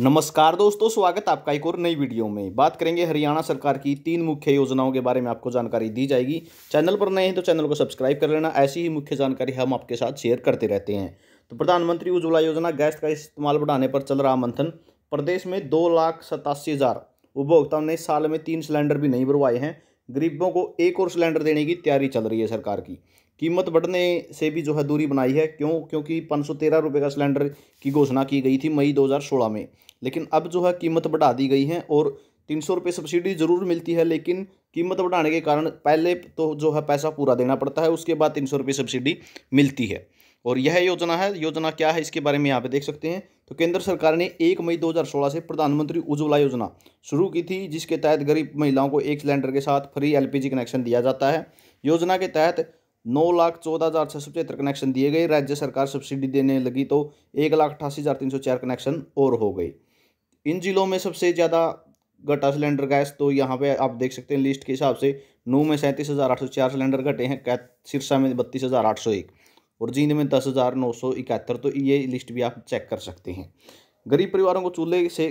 नमस्कार दोस्तों स्वागत आपका एक और नई वीडियो में बात करेंगे हरियाणा सरकार की तीन मुख्य योजनाओं के बारे में आपको जानकारी दी जाएगी चैनल पर नए हैं तो चैनल को सब्सक्राइब कर लेना ऐसी ही मुख्य जानकारी हम आपके साथ शेयर करते रहते हैं तो प्रधानमंत्री उज्ज्वला योजना गैस का इस्तेमाल बढ़ाने पर चल रहा मंथन प्रदेश में दो लाख सतासी हज़ार उपभोक्ताओं ने साल में तीन सिलेंडर भी नहीं भरवाए हैं गरीबों को एक और सिलेंडर देने की तैयारी चल रही है सरकार की कीमत बढ़ने से भी जो है दूरी बनाई है क्यों क्योंकि पाँच सौ तेरह रुपये का सिलेंडर की घोषणा की गई थी मई 2016 में लेकिन अब जो है कीमत बढ़ा दी गई है और तीन सौ रुपये सब्सिडी ज़रूर मिलती है लेकिन कीमत बढ़ाने के कारण पहले तो जो है पैसा पूरा देना पड़ता है उसके बाद तीन सौ रुपये सब्सिडी मिलती है और यह योजना है योजना क्या है इसके बारे में यहाँ पे देख सकते हैं तो केंद्र सरकार ने एक मई 2016 से प्रधानमंत्री उज्ज्वला योजना शुरू की थी जिसके तहत गरीब महिलाओं को एक सिलेंडर के साथ फ्री एलपीजी कनेक्शन दिया जाता है योजना के तहत नौ लाख चौदह हज़ार छः सौ पचहत्तर कनेक्शन दिए गए राज्य सरकार सब्सिडी देने लगी तो एक लाख अठासी हज़ार तीन सौ चार कनेक्शन और हो गए इन ज़िलों में सबसे ज़्यादा घटा सिलेंडर गैस तो यहाँ पे आप देख सकते हैं लिस्ट के हिसाब से नौ में सैंतीस हज़ार आठ सौ चार सिलेंडर घटे हैं सिरसा में बत्तीस हज़ार आठ सौ एक और जींद में दस हज़ार नौ सौ इकहत्तर तो ये लिस्ट भी आप चेक कर सकते हैं गरीब परिवारों को चूल्हे से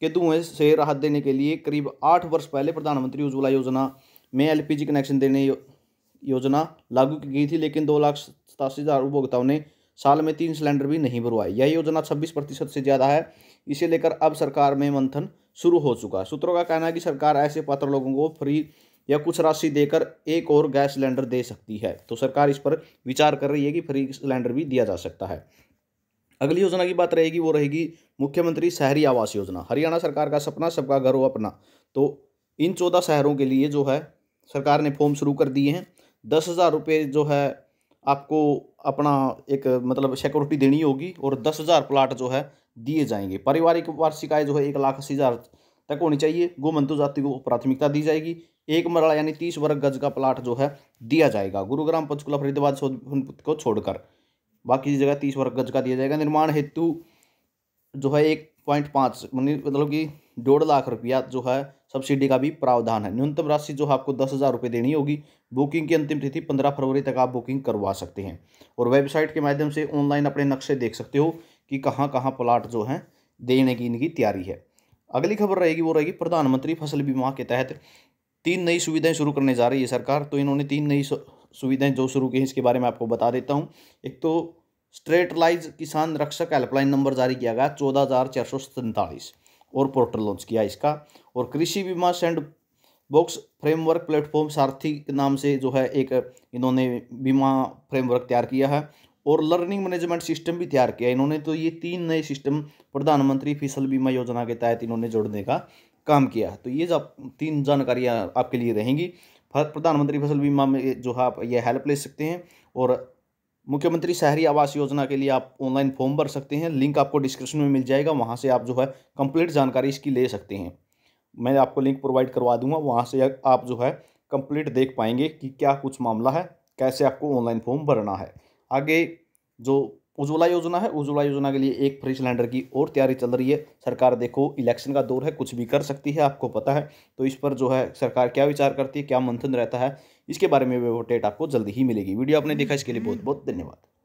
के धुएं से राहत देने के लिए करीब आठ वर्ष पहले प्रधानमंत्री उज्ज्वला योजना में एलपीजी कनेक्शन देने योजना लागू की गई थी लेकिन दो लाख सतासी हज़ार उपभोक्ताओं ने साल में तीन सिलेंडर भी नहीं भरवाए यह योजना छब्बीस प्रतिशत से ज़्यादा है इसे लेकर अब सरकार में मंथन शुरू हो चुका है सूत्रों का कहना है कि सरकार ऐसे पात्र लोगों को फ्री या कुछ राशि देकर एक और गैस सिलेंडर दे सकती है तो सरकार इस पर विचार कर रही है कि फ्री सिलेंडर भी दिया जा सकता है अगली योजना की बात रहेगी वो रहेगी मुख्यमंत्री शहरी आवास योजना हरियाणा सरकार का सपना सबका घर हो अपना तो इन चौदह शहरों के लिए जो है सरकार ने फॉर्म शुरू कर दिए हैं दस हज़ार रुपये जो है आपको अपना एक मतलब सिक्योरिटी देनी होगी और दस हज़ार प्लाट जो है दिए जाएंगे पारिवारिक वार्षिक आय जो है एक लाख अस्सी हज़ार तक होनी चाहिए गोमंतु जाति को प्राथमिकता दी जाएगी एक मरला यानी तीस वर्ग गज का प्लाट जो है दिया जाएगा गुरुग्राम पंचकुला फरीदाबाद को छोड़कर बाकी जगह तीस वर्ग गज का दिया जाएगा निर्माण हेतु जो है एक पॉइंट पाँच मतलब कि डेढ़ लाख रुपया जो है सब्सिडी का भी प्रावधान है न्यूनतम राशि जो आपको दस हज़ार रुपये देनी होगी बुकिंग की अंतिम तिथि पंद्रह फरवरी तक आप बुकिंग करवा सकते हैं और वेबसाइट के माध्यम से ऑनलाइन अपने नक्शे देख सकते हो कि कहाँ कहाँ प्लाट जो हैं देने की इनकी तैयारी है अगली खबर रहेगी वो रहेगी प्रधानमंत्री फसल बीमा के तहत तीन नई सुविधाएं शुरू करने जा रही है सरकार तो इन्होंने तीन नई सुविधाएं जो शुरू की हैं इसके बारे में आपको बता देता हूँ एक तो स्ट्रेटलाइज किसान रक्षक हेल्पलाइन नंबर जारी किया गया चौदह हज़ार चार सौ सैंतालीस और पोर्टल लॉन्च किया इसका और कृषि बीमा सेंड बॉक्स फ्रेमवर्क प्लेटफॉर्म सारथी के नाम से जो है एक इन्होंने बीमा फ्रेमवर्क तैयार किया है और लर्निंग मैनेजमेंट सिस्टम भी तैयार किया इन्होंने तो ये तीन नए सिस्टम प्रधानमंत्री फसल बीमा योजना के तहत इन्होंने जोड़ने का काम किया तो ये जब तीन जानकारियाँ आपके लिए रहेंगी प्रधानमंत्री फसल बीमा में जो है आप यह हेल्प ले सकते हैं और मुख्यमंत्री शहरी आवास योजना के लिए आप ऑनलाइन फॉर्म भर सकते हैं लिंक आपको डिस्क्रिप्शन में मिल जाएगा वहाँ से आप जो है कंप्लीट जानकारी इसकी ले सकते हैं मैं आपको लिंक प्रोवाइड करवा दूंगा वहाँ से आप जो है कंप्लीट देख पाएंगे कि क्या कुछ मामला है कैसे आपको ऑनलाइन फॉर्म भरना है आगे जो उज्ज्वला योजना है उज्ज्वला योजना के लिए एक फ्री सिलेंडर की और तैयारी चल रही है सरकार देखो इलेक्शन का दौर है कुछ भी कर सकती है आपको पता है तो इस पर जो है सरकार क्या विचार करती है क्या मंथन रहता है इसके बारे में वो अपडेट आपको जल्दी ही मिलेगी वीडियो आपने देखा इसके लिए बहुत बहुत धन्यवाद